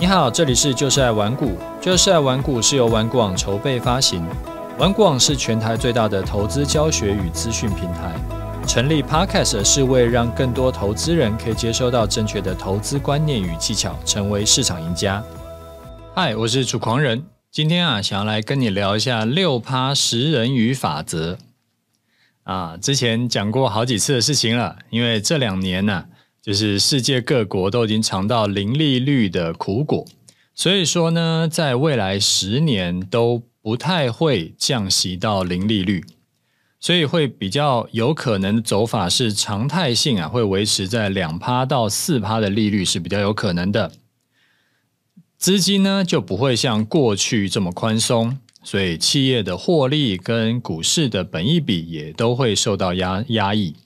你好，这里是就是爱玩股。就是爱玩股是由玩股网筹备发行。玩股网是全台最大的投资教学与资讯平台。成立 Podcast 是为了让更多投资人可以接收到正确的投资观念与技巧，成为市场赢家。嗨，我是楚狂人，今天啊，想要来跟你聊一下六趴食人鱼法则。啊，之前讲过好几次的事情了，因为这两年呢。就是世界各国都已经尝到零利率的苦果，所以说呢，在未来十年都不太会降息到零利率，所以会比较有可能走法是常态性啊，会维持在两趴到四趴的利率是比较有可能的。资金呢就不会像过去这么宽松，所以企业的获利跟股市的本益比也都会受到压压抑。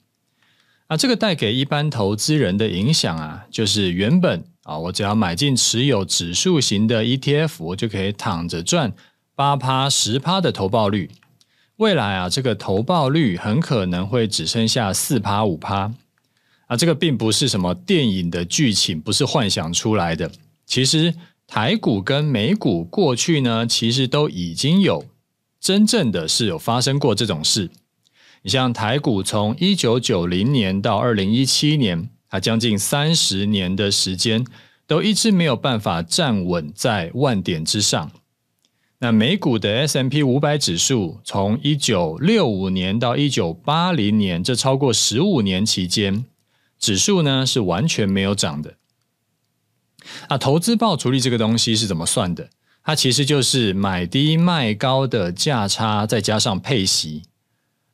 这个带给一般投资人的影响啊，就是原本啊，我只要买进持有指数型的 ETF，我就可以躺着赚八趴十趴的投报率。未来啊，这个投报率很可能会只剩下四趴五趴。啊，这个并不是什么电影的剧情，不是幻想出来的。其实台股跟美股过去呢，其实都已经有真正的是有发生过这种事。你像台股从一九九零年到二零一七年，它将近三十年的时间，都一直没有办法站稳在万点之上。那美股的 S M P 五百指数从一九六五年到一九八零年，这超过十五年期间，指数呢是完全没有涨的。啊，投资报酬率这个东西是怎么算的？它其实就是买低卖高的价差，再加上配息。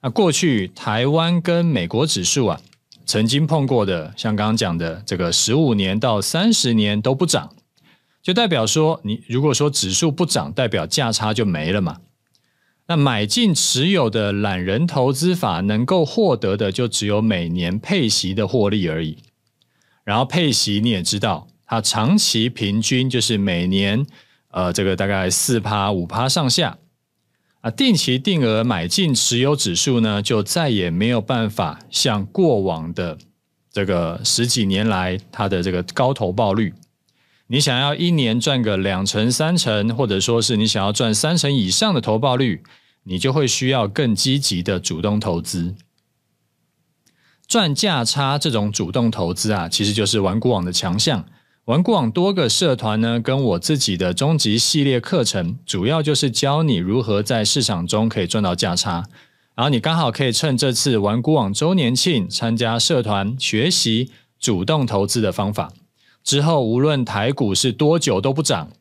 那过去台湾跟美国指数啊，曾经碰过的，像刚刚讲的这个十五年到三十年都不涨，就代表说你如果说指数不涨，代表价差就没了嘛。那买进持有的懒人投资法能够获得的，就只有每年配息的获利而已。然后配息你也知道，它长期平均就是每年呃这个大概四趴五趴上下。啊，定期定额买进持有指数呢，就再也没有办法像过往的这个十几年来它的这个高投报率。你想要一年赚个两成、三成，或者说是你想要赚三成以上的投报率，你就会需要更积极的主动投资，赚价差这种主动投资啊，其实就是玩股网的强项。玩股网多个社团呢，跟我自己的终极系列课程，主要就是教你如何在市场中可以赚到价差。然后你刚好可以趁这次玩古网周年庆参加社团学习主动投资的方法。之后无论台股是多久都不涨，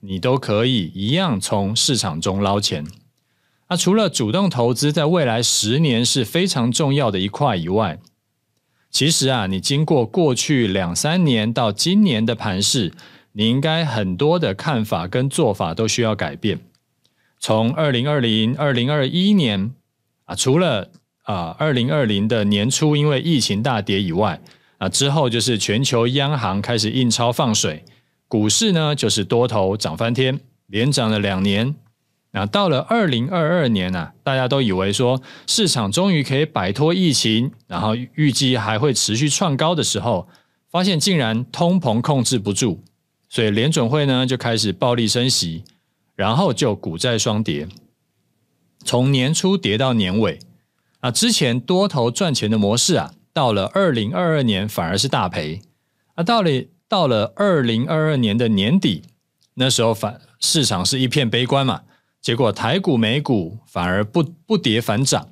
你都可以一样从市场中捞钱。那除了主动投资在未来十年是非常重要的一块以外，其实啊，你经过过去两三年到今年的盘势，你应该很多的看法跟做法都需要改变。从二零二零、二零二一年啊，除了啊二零二零的年初因为疫情大跌以外，啊之后就是全球央行开始印钞放水，股市呢就是多头涨翻天，连涨了两年。那到了二零二二年啊，大家都以为说市场终于可以摆脱疫情，然后预计还会持续创高的时候，发现竟然通膨控制不住，所以联准会呢就开始暴力升息，然后就股债双跌，从年初跌到年尾。啊，之前多头赚钱的模式啊，到了二零二二年反而是大赔。啊，到了到了二零二二年的年底，那时候反市场是一片悲观嘛。结果台股、美股反而不不跌反涨，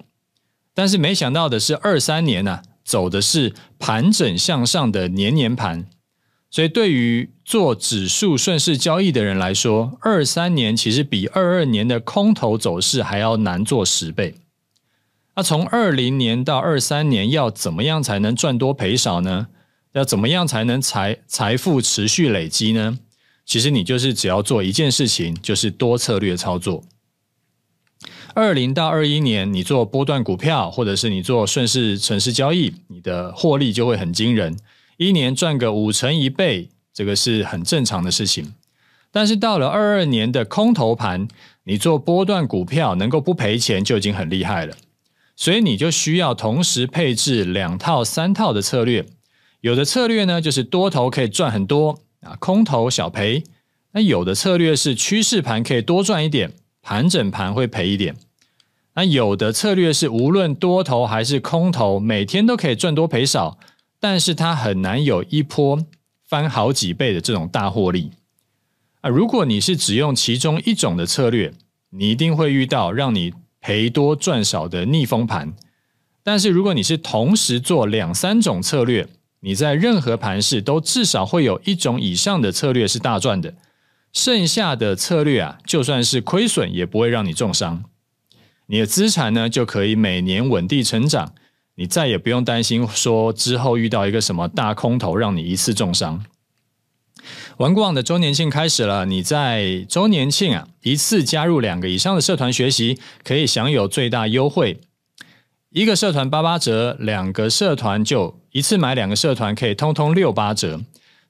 但是没想到的是，二三年呢走的是盘整向上的年年盘，所以对于做指数顺势交易的人来说，二三年其实比二二年的空头走势还要难做十倍。那从二零年到二三年，要怎么样才能赚多赔少呢？要怎么样才能财财富持续累积呢？其实你就是只要做一件事情，就是多策略操作。二零到二一年，你做波段股票，或者是你做顺势、城市交易，你的获利就会很惊人，一年赚个五成一倍，这个是很正常的事情。但是到了二二年的空头盘，你做波段股票能够不赔钱就已经很厉害了，所以你就需要同时配置两套、三套的策略。有的策略呢，就是多头可以赚很多。啊，空头小赔，那有的策略是趋势盘可以多赚一点，盘整盘会赔一点。那有的策略是无论多头还是空头，每天都可以赚多赔少，但是它很难有一波翻好几倍的这种大获利。啊，如果你是只用其中一种的策略，你一定会遇到让你赔多赚少的逆风盘。但是如果你是同时做两三种策略。你在任何盘势都至少会有一种以上的策略是大赚的，剩下的策略啊，就算是亏损也不会让你重伤。你的资产呢就可以每年稳定成长，你再也不用担心说之后遇到一个什么大空头让你一次重伤。文广的周年庆开始了，你在周年庆啊一次加入两个以上的社团学习，可以享有最大优惠，一个社团八八折，两个社团就。一次买两个社团可以通通六八折，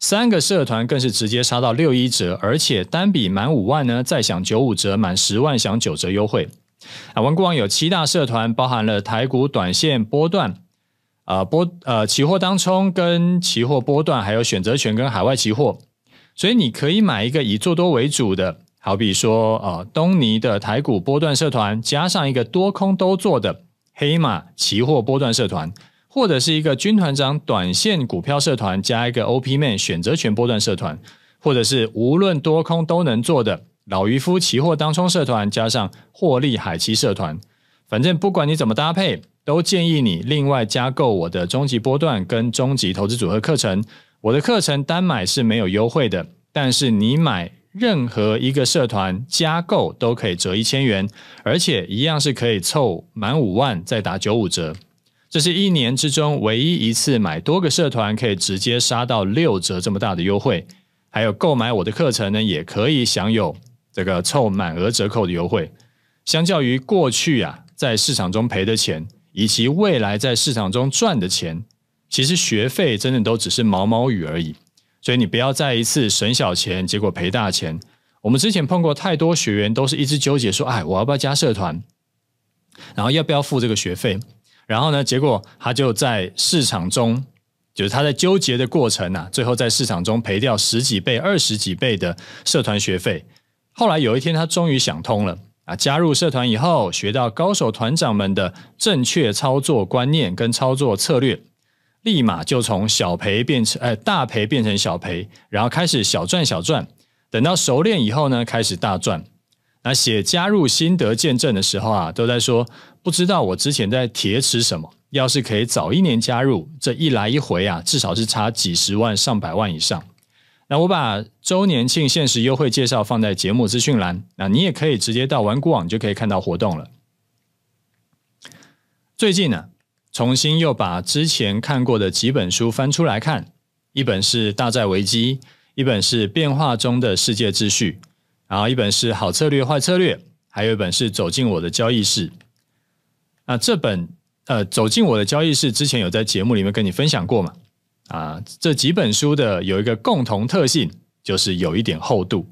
三个社团更是直接杀到六一折，而且单笔满五万呢，再享九五折，满十万享九折优惠。啊，文股网有七大社团，包含了台股短线波段、啊波、呃期货当冲跟期货波段，还有选择权跟海外期货，所以你可以买一个以做多为主的，好比说呃，东尼的台股波段社团，加上一个多空都做的黑马期货波段社团。或者是一个军团长短线股票社团加一个 OP Man 选择权波段社团，或者是无论多空都能做的老渔夫期货当冲社团加上获利海期社团。反正不管你怎么搭配，都建议你另外加购我的终极波段跟终极投资组合课程。我的课程单买是没有优惠的，但是你买任何一个社团加购都可以折一千元，而且一样是可以凑满五万再打九五折。这是一年之中唯一一次买多个社团可以直接杀到六折这么大的优惠，还有购买我的课程呢，也可以享有这个凑满额折扣的优惠。相较于过去啊，在市场中赔的钱，以及未来在市场中赚的钱，其实学费真的都只是毛毛雨而已。所以你不要再一次省小钱，结果赔大钱。我们之前碰过太多学员，都是一直纠结说：“哎，我要不要加社团？然后要不要付这个学费？”然后呢？结果他就在市场中，就是他在纠结的过程呐，最后在市场中赔掉十几倍、二十几倍的社团学费。后来有一天，他终于想通了啊，加入社团以后，学到高手团长们的正确操作观念跟操作策略，立马就从小赔变成呃大赔变成小赔，然后开始小赚小赚。等到熟练以后呢，开始大赚。那写加入心得见证的时候啊，都在说不知道我之前在铁池什么，要是可以早一年加入，这一来一回啊，至少是差几十万上百万以上。那我把周年庆限时优惠介绍放在节目资讯栏，那你也可以直接到玩股网就可以看到活动了。最近呢，重新又把之前看过的几本书翻出来看，一本是《大债危机》，一本是《变化中的世界秩序》。然后一本是《好策略》《坏策略》，还有一本是《走进我的交易室》。那这本呃《走进我的交易室》之前有在节目里面跟你分享过嘛？啊，这几本书的有一个共同特性，就是有一点厚度，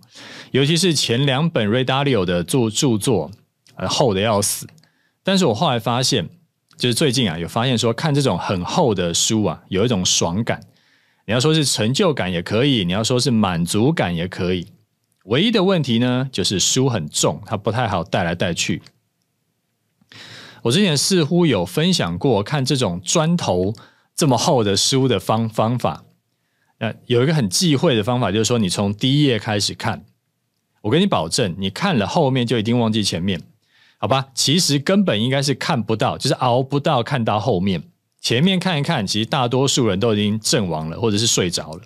尤其是前两本瑞达利欧的著著作，呃，厚的要死。但是我后来发现，就是最近啊，有发现说看这种很厚的书啊，有一种爽感。你要说是成就感也可以，你要说是满足感也可以。唯一的问题呢，就是书很重，它不太好带来带去。我之前似乎有分享过看这种砖头这么厚的书的方方法。那有一个很忌讳的方法，就是说你从第一页开始看，我跟你保证，你看了后面就一定忘记前面，好吧？其实根本应该是看不到，就是熬不到看到后面，前面看一看，其实大多数人都已经阵亡了，或者是睡着了。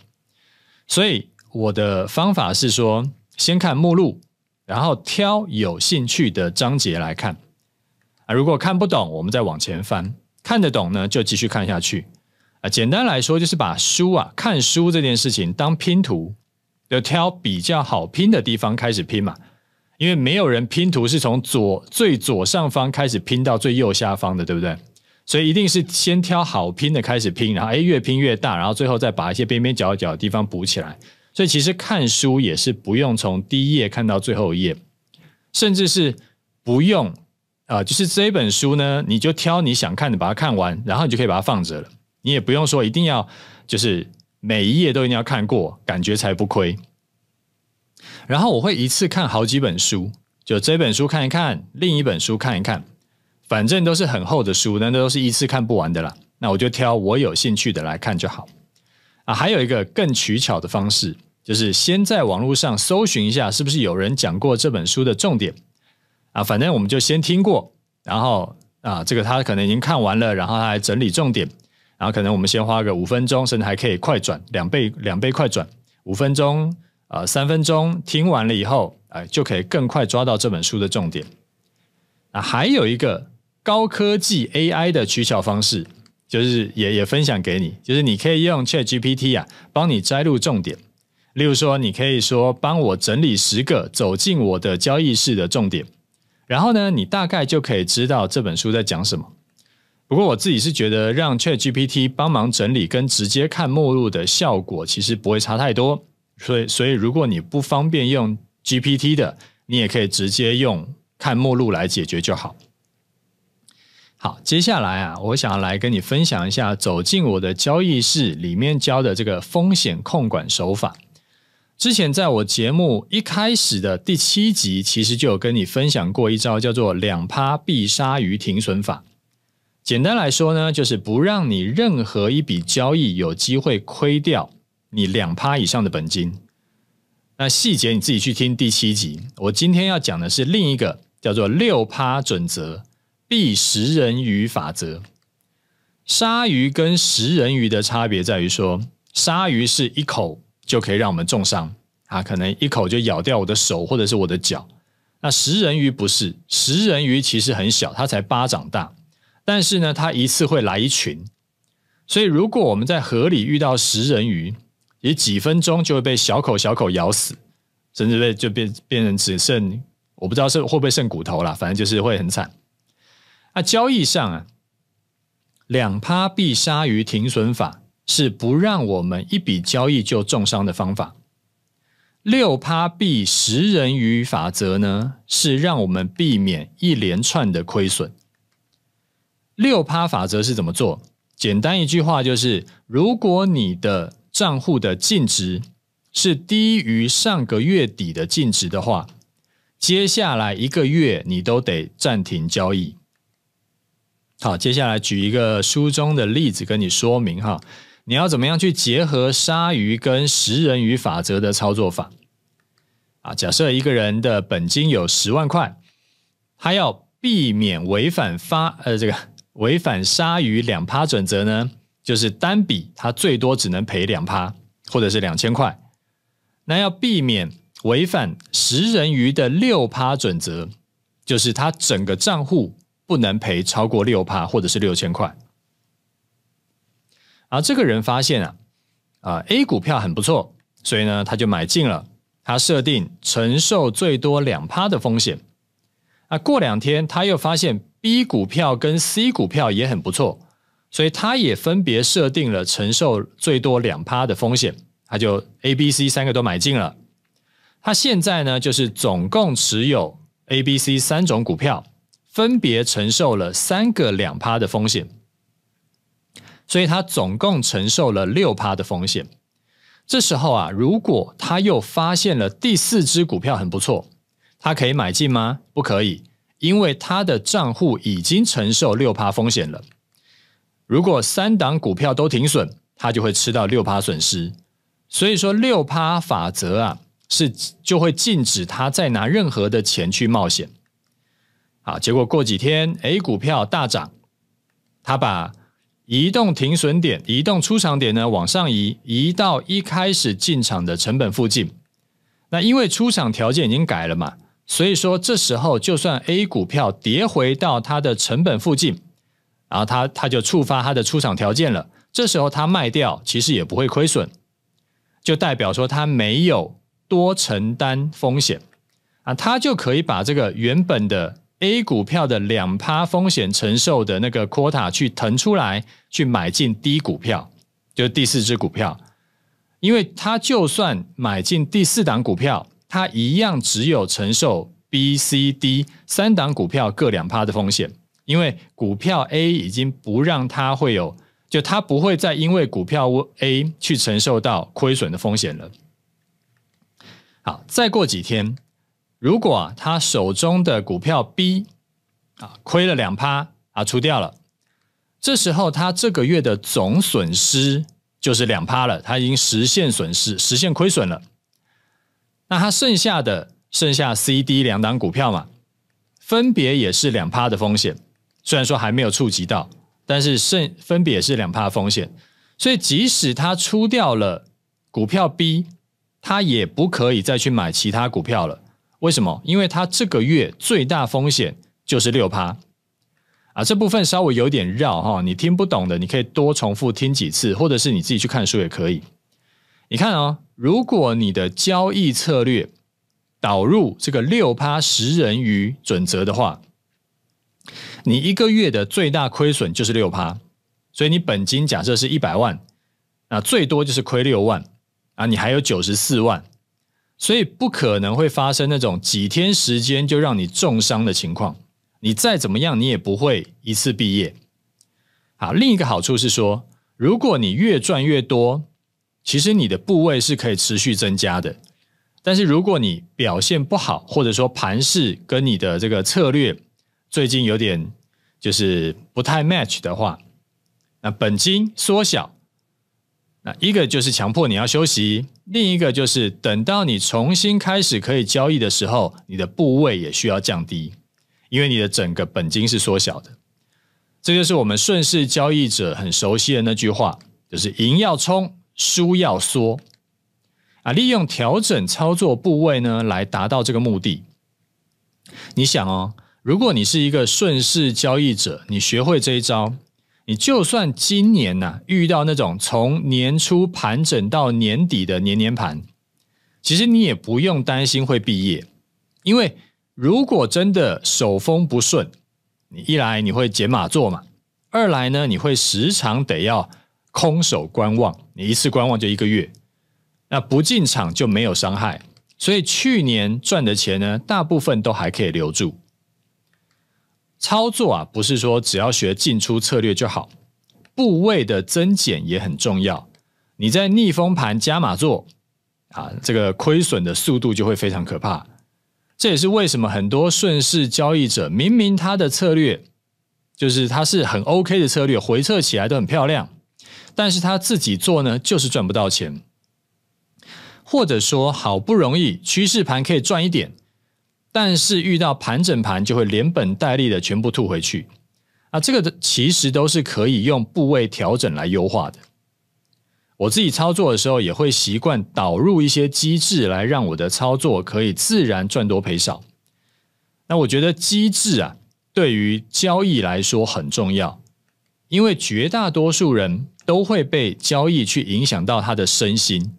所以我的方法是说。先看目录，然后挑有兴趣的章节来看啊。如果看不懂，我们再往前翻；看得懂呢，就继续看下去啊。简单来说，就是把书啊，看书这件事情当拼图，就挑比较好拼的地方开始拼嘛。因为没有人拼图是从左最左上方开始拼到最右下方的，对不对？所以一定是先挑好拼的开始拼，然后诶越拼越大，然后最后再把一些边边角角的地方补起来。所以其实看书也是不用从第一页看到最后一页，甚至是不用啊，就是这一本书呢，你就挑你想看的把它看完，然后你就可以把它放着了，你也不用说一定要就是每一页都一定要看过，感觉才不亏。然后我会一次看好几本书，就这本书看一看，另一本书看一看，反正都是很厚的书，那都是一次看不完的啦。那我就挑我有兴趣的来看就好。啊，还有一个更取巧的方式。就是先在网络上搜寻一下，是不是有人讲过这本书的重点啊？反正我们就先听过，然后啊，这个他可能已经看完了，然后他整理重点，然后可能我们先花个五分钟，甚至还可以快转两倍，两倍快转五分钟，呃，三分钟听完了以后，哎，就可以更快抓到这本书的重点。啊，还有一个高科技 AI 的取巧方式，就是也也分享给你，就是你可以用 ChatGPT 啊，帮你摘录重点。例如说，你可以说帮我整理十个走进我的交易室的重点，然后呢，你大概就可以知道这本书在讲什么。不过我自己是觉得让 Chat GPT 帮忙整理跟直接看目录的效果其实不会差太多，所以所以如果你不方便用 GPT 的，你也可以直接用看目录来解决就好。好，接下来啊，我想要来跟你分享一下走进我的交易室里面教的这个风险控管手法。之前在我节目一开始的第七集，其实就有跟你分享过一招，叫做“两趴必杀鱼停损法”。简单来说呢，就是不让你任何一笔交易有机会亏掉你两趴以上的本金。那细节你自己去听第七集。我今天要讲的是另一个叫做“六趴准则”，“必食人鱼法则”。鲨鱼跟食人鱼的差别在于说，鲨鱼是一口。就可以让我们重伤啊！可能一口就咬掉我的手或者是我的脚。那食人鱼不是？食人鱼其实很小，它才巴掌大，但是呢，它一次会来一群。所以，如果我们在河里遇到食人鱼，也几分钟就会被小口小口咬死，甚至被就变变成只剩我不知道是会不会剩骨头了，反正就是会很惨。那交易上啊，两趴必鲨鱼停损法。是不让我们一笔交易就重伤的方法。六趴币十人鱼法则呢，是让我们避免一连串的亏损。六趴法则是怎么做？简单一句话就是：如果你的账户的净值是低于上个月底的净值的话，接下来一个月你都得暂停交易。好，接下来举一个书中的例子跟你说明哈。你要怎么样去结合鲨鱼跟食人鱼法则的操作法啊？假设一个人的本金有十万块，他要避免违反发呃这个违反鲨鱼两趴准则呢，就是单笔他最多只能赔两趴，或者是两千块。那要避免违反食人鱼的六趴准则，就是他整个账户不能赔超过六趴，或者是六千块。而这个人发现啊，啊 A 股票很不错，所以呢他就买进了。他设定承受最多两趴的风险。啊，过两天他又发现 B 股票跟 C 股票也很不错，所以他也分别设定了承受最多两趴的风险。他就 A、B、C 三个都买进了。他现在呢就是总共持有 A、B、C 三种股票，分别承受了三个两趴的风险。所以他总共承受了六趴的风险。这时候啊，如果他又发现了第四只股票很不错，他可以买进吗？不可以，因为他的账户已经承受六趴风险了。如果三档股票都停损，他就会吃到六趴损失。所以说六趴法则啊，是就会禁止他再拿任何的钱去冒险。啊，结果过几天 A 股票大涨，他把。移动停损点、移动出场点呢，往上移，移到一开始进场的成本附近。那因为出场条件已经改了嘛，所以说这时候就算 A 股票跌回到它的成本附近，然后它它就触发它的出场条件了。这时候它卖掉，其实也不会亏损，就代表说它没有多承担风险啊，它就可以把这个原本的。A 股票的两趴风险承受的那个 quota 去腾出来去买进低股票，就是第四只股票，因为他就算买进第四档股票，他一样只有承受 B、C、D 三档股票各两趴的风险，因为股票 A 已经不让他会有，就他不会再因为股票 A 去承受到亏损的风险了。好，再过几天。如果他手中的股票 B 啊亏了两趴啊出掉了，这时候他这个月的总损失就是两趴了，他已经实现损失，实现亏损了。那他剩下的剩下 C、D 两档股票嘛，分别也是两趴的风险，虽然说还没有触及到，但是剩分别也是两趴风险。所以即使他出掉了股票 B，他也不可以再去买其他股票了。为什么？因为它这个月最大风险就是六趴啊，这部分稍微有点绕哈，你听不懂的，你可以多重复听几次，或者是你自己去看书也可以。你看啊，如果你的交易策略导入这个六趴食人鱼准则的话，你一个月的最大亏损就是六趴，所以你本金假设是一百万，那最多就是亏六万啊，你还有九十四万。所以不可能会发生那种几天时间就让你重伤的情况。你再怎么样，你也不会一次毕业。好，另一个好处是说，如果你越赚越多，其实你的部位是可以持续增加的。但是如果你表现不好，或者说盘势跟你的这个策略最近有点就是不太 match 的话，那本金缩小。那一个就是强迫你要休息。另一个就是，等到你重新开始可以交易的时候，你的部位也需要降低，因为你的整个本金是缩小的。这就是我们顺势交易者很熟悉的那句话，就是“赢要冲，输要缩”，啊，利用调整操作部位呢，来达到这个目的。你想哦，如果你是一个顺势交易者，你学会这一招。你就算今年呐遇到那种从年初盘整到年底的年年盘，其实你也不用担心会毕业，因为如果真的手风不顺，你一来你会捡码做嘛，二来呢你会时常得要空手观望，你一次观望就一个月，那不进场就没有伤害，所以去年赚的钱呢，大部分都还可以留住。操作啊，不是说只要学进出策略就好，部位的增减也很重要。你在逆风盘加码做，啊，这个亏损的速度就会非常可怕。这也是为什么很多顺势交易者，明明他的策略就是他是很 OK 的策略，回撤起来都很漂亮，但是他自己做呢，就是赚不到钱，或者说好不容易趋势盘可以赚一点。但是遇到盘整盘就会连本带利的全部吐回去啊！这个其实都是可以用部位调整来优化的。我自己操作的时候也会习惯导入一些机制来让我的操作可以自然赚多赔少。那我觉得机制啊，对于交易来说很重要，因为绝大多数人都会被交易去影响到他的身心，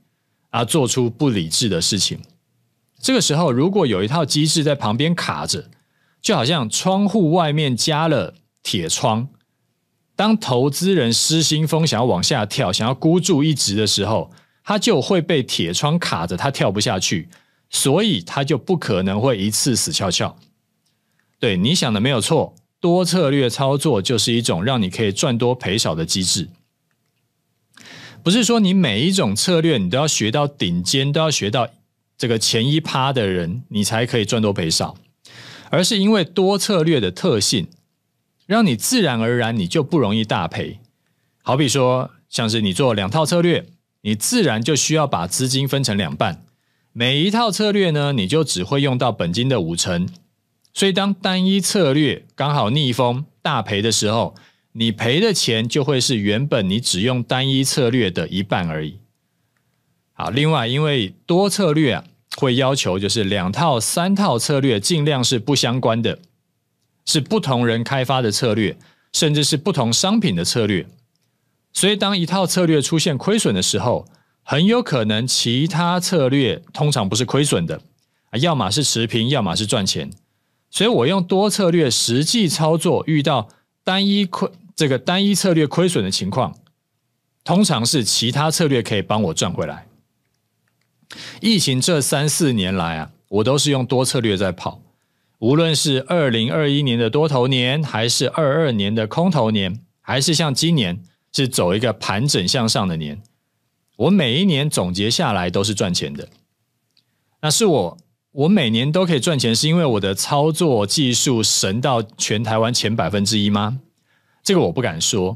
而做出不理智的事情。这个时候，如果有一套机制在旁边卡着，就好像窗户外面加了铁窗。当投资人失心疯想要往下跳，想要孤注一掷的时候，他就会被铁窗卡着，他跳不下去，所以他就不可能会一次死翘翘。对，你想的没有错，多策略操作就是一种让你可以赚多赔少的机制。不是说你每一种策略你都要学到顶尖，都要学到。这个前一趴的人，你才可以赚多赔少，而是因为多策略的特性，让你自然而然你就不容易大赔。好比说，像是你做两套策略，你自然就需要把资金分成两半，每一套策略呢，你就只会用到本金的五成，所以当单一策略刚好逆风大赔的时候，你赔的钱就会是原本你只用单一策略的一半而已。好，另外，因为多策略啊，会要求就是两套、三套策略尽量是不相关的，是不同人开发的策略，甚至是不同商品的策略。所以，当一套策略出现亏损的时候，很有可能其他策略通常不是亏损的，啊，要么是持平，要么是赚钱。所以，我用多策略实际操作，遇到单一亏这个单一策略亏损的情况，通常是其他策略可以帮我赚回来。疫情这三四年来啊，我都是用多策略在跑。无论是二零二一年的多头年，还是二二年的空头年，还是像今年是走一个盘整向上的年，我每一年总结下来都是赚钱的。那是我我每年都可以赚钱，是因为我的操作技术神到全台湾前百分之一吗？这个我不敢说。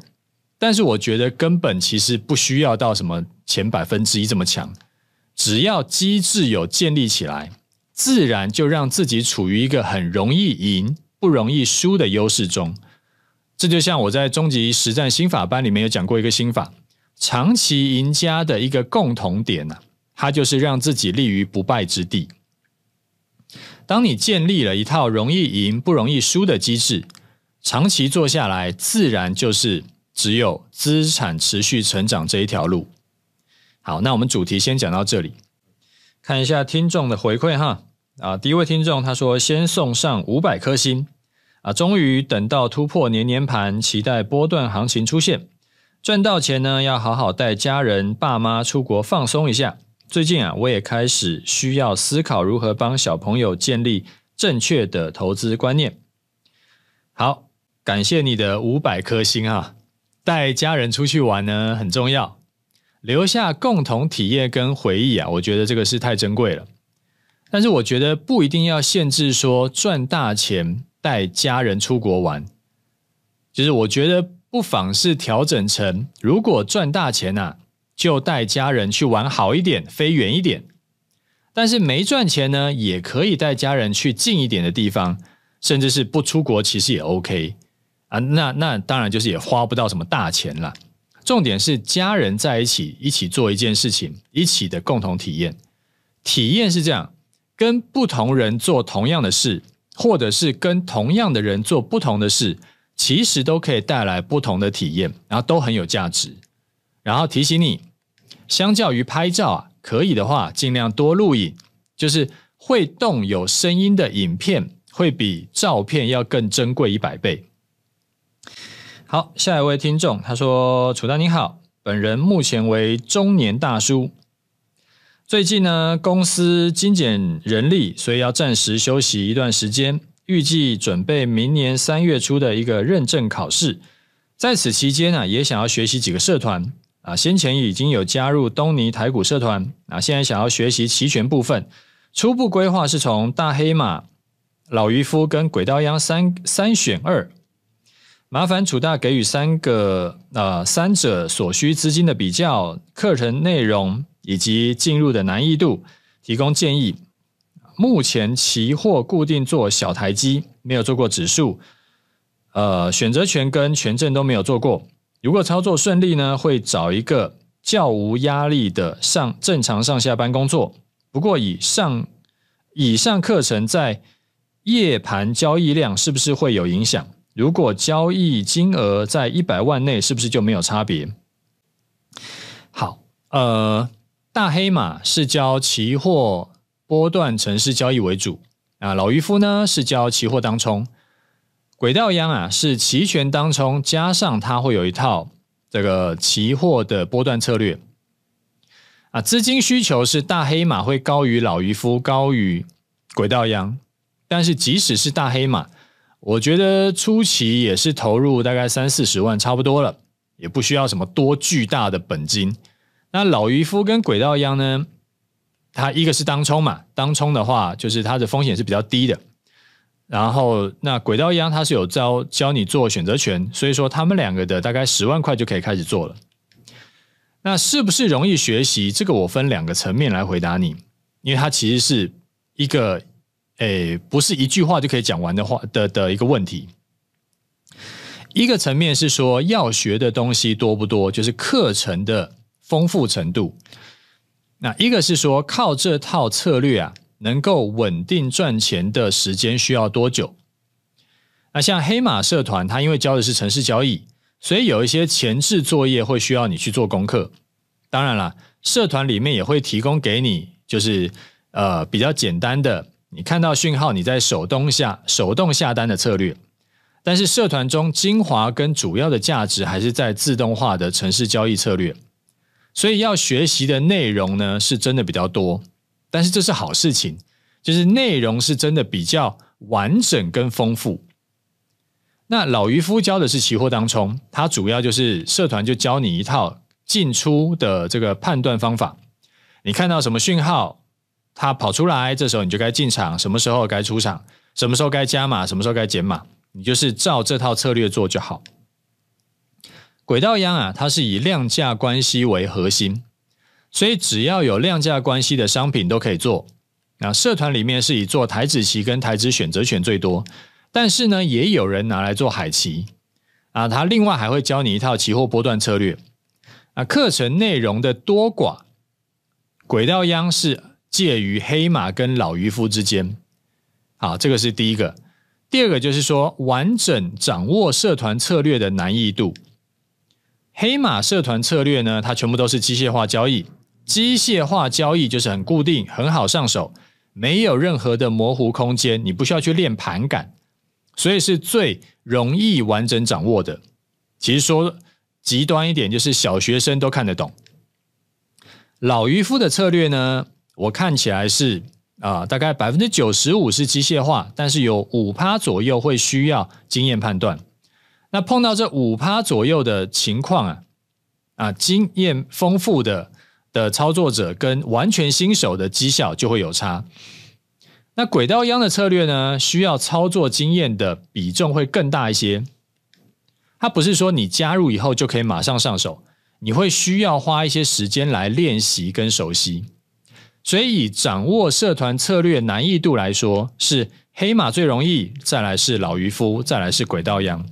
但是我觉得根本其实不需要到什么前百分之一这么强。只要机制有建立起来，自然就让自己处于一个很容易赢、不容易输的优势中。这就像我在终极实战心法班里面有讲过一个心法：长期赢家的一个共同点呢，它就是让自己立于不败之地。当你建立了一套容易赢、不容易输的机制，长期做下来，自然就是只有资产持续成长这一条路。好，那我们主题先讲到这里。看一下听众的回馈哈。啊，第一位听众他说：“先送上五百颗星啊，终于等到突破年年盘，期待波段行情出现，赚到钱呢要好好带家人爸妈出国放松一下。最近啊，我也开始需要思考如何帮小朋友建立正确的投资观念。”好，感谢你的五百颗星哈。带家人出去玩呢很重要。留下共同体验跟回忆啊，我觉得这个是太珍贵了。但是我觉得不一定要限制说赚大钱带家人出国玩，就是我觉得不妨是调整成，如果赚大钱呐，就带家人去玩好一点、飞远一点；但是没赚钱呢，也可以带家人去近一点的地方，甚至是不出国，其实也 OK 啊。那那当然就是也花不到什么大钱了。重点是家人在一起，一起做一件事情，一起的共同体验。体验是这样，跟不同人做同样的事，或者是跟同样的人做不同的事，其实都可以带来不同的体验，然后都很有价值。然后提醒你，相较于拍照啊，可以的话尽量多录影，就是会动有声音的影片，会比照片要更珍贵一百倍。好，下一位听众他说：“楚丹你好，本人目前为中年大叔，最近呢公司精简人力，所以要暂时休息一段时间，预计准备明年三月初的一个认证考试。在此期间呢，也想要学习几个社团啊，先前已经有加入东尼台股社团啊，现在想要学习期权部分，初步规划是从大黑马、老渔夫跟鬼刀央三三选二。”麻烦楚大给予三个呃三者所需资金的比较、课程内容以及进入的难易度提供建议。目前期货固定做小台机，没有做过指数，呃，选择权跟权证都没有做过。如果操作顺利呢，会找一个较无压力的上正常上下班工作。不过以上以上课程在夜盘交易量是不是会有影响？如果交易金额在一百万内，是不是就没有差别？好，呃，大黑马是交期货波段、城市交易为主啊。老渔夫呢是交期货当冲，轨道央啊是期权当冲，加上它会有一套这个期货的波段策略啊。资金需求是大黑马会高于老渔夫，高于轨道央，但是即使是大黑马。我觉得初期也是投入大概三四十万差不多了，也不需要什么多巨大的本金。那老渔夫跟轨道一样呢，他一个是当冲嘛，当冲的话就是它的风险是比较低的。然后那轨道一样，它是有教教你做选择权，所以说他们两个的大概十万块就可以开始做了。那是不是容易学习？这个我分两个层面来回答你，因为它其实是一个。诶，不是一句话就可以讲完的话的的一个问题。一个层面是说要学的东西多不多，就是课程的丰富程度。那一个是说靠这套策略啊，能够稳定赚钱的时间需要多久？那像黑马社团，它因为教的是城市交易，所以有一些前置作业会需要你去做功课。当然了，社团里面也会提供给你，就是呃比较简单的。你看到讯号，你在手动下手动下单的策略，但是社团中精华跟主要的价值还是在自动化的城市交易策略，所以要学习的内容呢，是真的比较多。但是这是好事情，就是内容是真的比较完整跟丰富。那老渔夫教的是期货当冲，他主要就是社团就教你一套进出的这个判断方法，你看到什么讯号？它跑出来，这时候你就该进场。什么时候该出场？什么时候该加码？什么时候该减码？你就是照这套策略做就好。轨道央啊，它是以量价关系为核心，所以只要有量价关系的商品都可以做。那社团里面是以做台子期跟台子选择权最多，但是呢，也有人拿来做海期啊。他另外还会教你一套期货波段策略啊。课程内容的多寡，轨道央是。介于黑马跟老渔夫之间，好，这个是第一个。第二个就是说，完整掌握社团策略的难易度。黑马社团策略呢，它全部都是机械化交易，机械化交易就是很固定、很好上手，没有任何的模糊空间，你不需要去练盘感，所以是最容易完整掌握的。其实说极端一点，就是小学生都看得懂。老渔夫的策略呢？我看起来是啊，大概百分之九十五是机械化，但是有五趴左右会需要经验判断。那碰到这五趴左右的情况啊，啊，经验丰富的的操作者跟完全新手的绩效就会有差。那轨道央的策略呢，需要操作经验的比重会更大一些。它不是说你加入以后就可以马上上手，你会需要花一些时间来练习跟熟悉。所以，掌握社团策略难易度来说，是黑马最容易，再来是老渔夫，再来是轨道羊。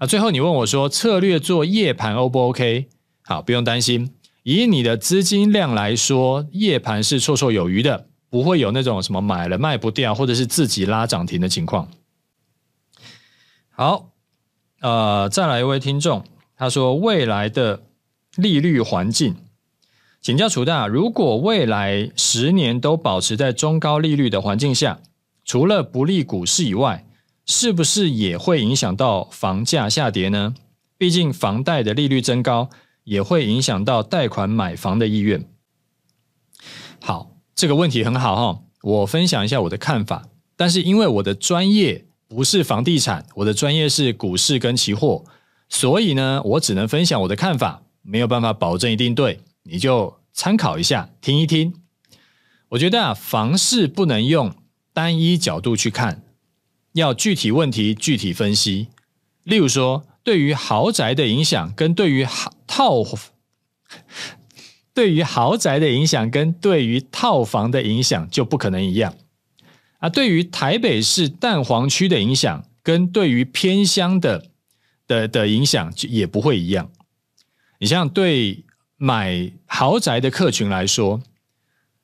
啊，最后你问我说，策略做夜盘 O 不 OK？好，不用担心。以你的资金量来说，夜盘是绰绰有余的，不会有那种什么买了卖不掉，或者是自己拉涨停的情况。好，呃，再来一位听众，他说未来的利率环境。请教楚大，如果未来十年都保持在中高利率的环境下，除了不利股市以外，是不是也会影响到房价下跌呢？毕竟房贷的利率增高也会影响到贷款买房的意愿。好，这个问题很好哈，我分享一下我的看法。但是因为我的专业不是房地产，我的专业是股市跟期货，所以呢，我只能分享我的看法，没有办法保证一定对。你就参考一下，听一听。我觉得啊，房事不能用单一角度去看，要具体问题具体分析。例如说，对于豪宅的影响，跟对于套，对于豪宅的影响，跟对于套房的影响就不可能一样。啊，对于台北市蛋黄区的影响，跟对于偏乡的的的影响，也不会一样。你像对。买豪宅的客群来说，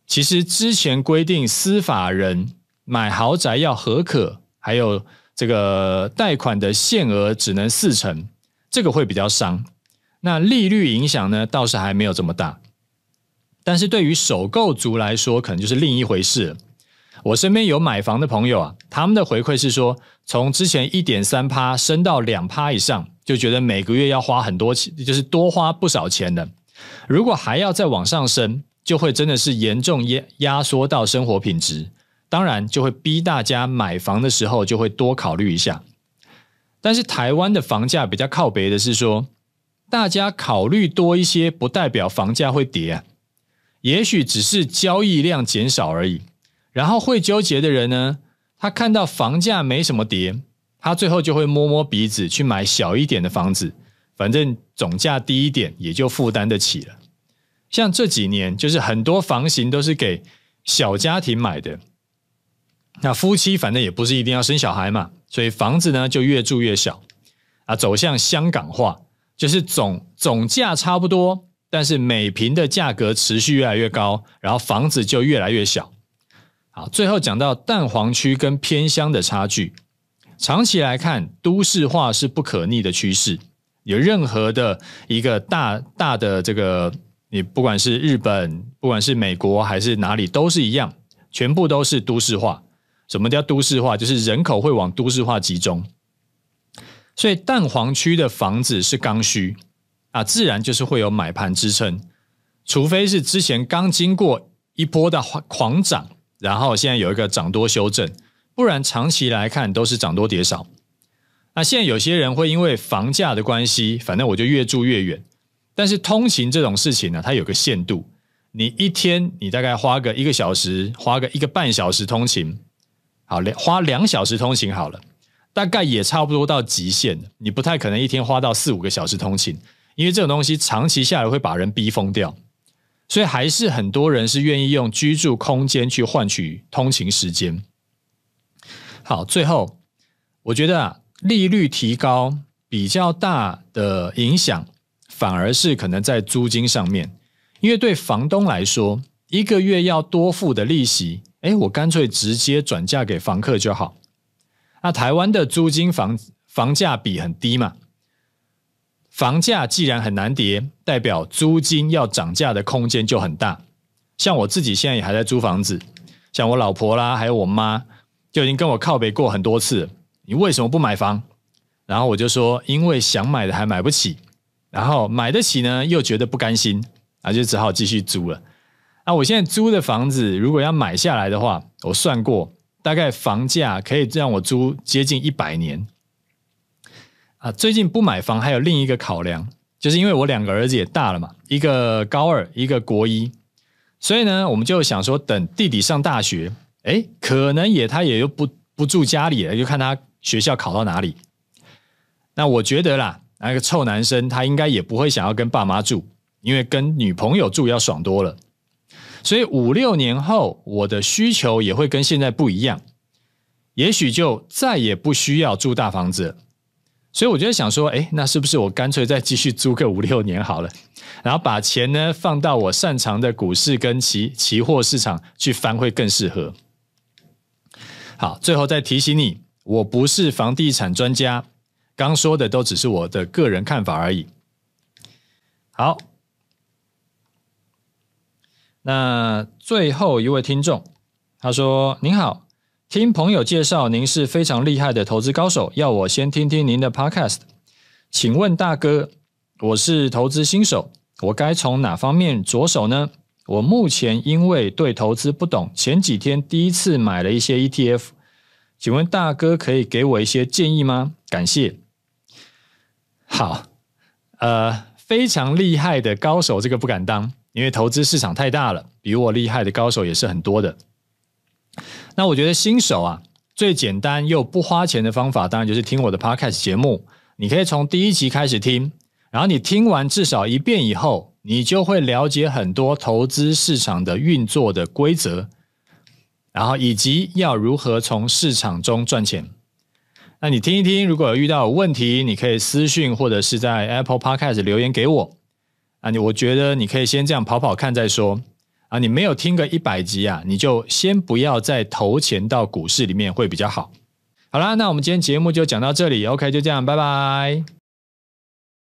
其实之前规定司法人买豪宅要核可，还有这个贷款的限额只能四成，这个会比较伤。那利率影响呢，倒是还没有这么大。但是对于首购族来说，可能就是另一回事。我身边有买房的朋友啊，他们的回馈是说，从之前一点三趴升到两趴以上，就觉得每个月要花很多钱，就是多花不少钱的。如果还要再往上升，就会真的是严重压压缩到生活品质，当然就会逼大家买房的时候就会多考虑一下。但是台湾的房价比较靠北的是说，大家考虑多一些，不代表房价会跌啊，也许只是交易量减少而已。然后会纠结的人呢，他看到房价没什么跌，他最后就会摸摸鼻子去买小一点的房子。反正总价低一点，也就负担得起了。像这几年，就是很多房型都是给小家庭买的。那夫妻反正也不是一定要生小孩嘛，所以房子呢就越住越小啊，走向香港化，就是总总价差不多，但是每平的价格持续越来越高，然后房子就越来越小。好，最后讲到蛋黄区跟偏乡的差距，长期来看，都市化是不可逆的趋势。有任何的一个大大的这个，你不管是日本，不管是美国还是哪里，都是一样，全部都是都市化。什么叫都市化？就是人口会往都市化集中，所以蛋黄区的房子是刚需啊，自然就是会有买盘支撑。除非是之前刚经过一波的狂涨，然后现在有一个涨多修正，不然长期来看都是涨多跌少。那现在有些人会因为房价的关系，反正我就越住越远。但是通勤这种事情呢，它有个限度。你一天你大概花个一个小时，花个一个半小时通勤，好两花两小时通勤好了，大概也差不多到极限。你不太可能一天花到四五个小时通勤，因为这种东西长期下来会把人逼疯掉。所以还是很多人是愿意用居住空间去换取通勤时间。好，最后我觉得啊。利率提高比较大的影响，反而是可能在租金上面，因为对房东来说，一个月要多付的利息，哎，我干脆直接转嫁给房客就好。那台湾的租金房房价比很低嘛，房价既然很难跌，代表租金要涨价的空间就很大。像我自己现在也还在租房子，像我老婆啦，还有我妈，就已经跟我靠北过很多次。你为什么不买房？然后我就说，因为想买的还买不起，然后买得起呢又觉得不甘心，啊就只好继续租了。啊，我现在租的房子，如果要买下来的话，我算过，大概房价可以让我租接近一百年。啊，最近不买房还有另一个考量，就是因为我两个儿子也大了嘛，一个高二，一个国一，所以呢，我们就想说，等弟弟上大学，哎，可能也他也又不不住家里了，就看他。学校考到哪里？那我觉得啦，那个臭男生他应该也不会想要跟爸妈住，因为跟女朋友住要爽多了。所以五六年后，我的需求也会跟现在不一样，也许就再也不需要住大房子。所以我就在想说，哎，那是不是我干脆再继续租个五六年好了，然后把钱呢放到我擅长的股市跟期期货市场去翻，会更适合。好，最后再提醒你。我不是房地产专家，刚说的都只是我的个人看法而已。好，那最后一位听众，他说：“您好，听朋友介绍，您是非常厉害的投资高手，要我先听听您的 Podcast。请问大哥，我是投资新手，我该从哪方面着手呢？我目前因为对投资不懂，前几天第一次买了一些 ETF。”请问大哥可以给我一些建议吗？感谢。好，呃，非常厉害的高手这个不敢当，因为投资市场太大了，比我厉害的高手也是很多的。那我觉得新手啊，最简单又不花钱的方法，当然就是听我的 Podcast 节目。你可以从第一集开始听，然后你听完至少一遍以后，你就会了解很多投资市场的运作的规则。然后以及要如何从市场中赚钱？那你听一听，如果有遇到问题，你可以私讯或者是在 Apple p o d c a s t 留言给我。啊，你我觉得你可以先这样跑跑看再说。啊，你没有听个一百集啊，你就先不要再投钱到股市里面会比较好。好了，那我们今天节目就讲到这里。OK，就这样，拜拜。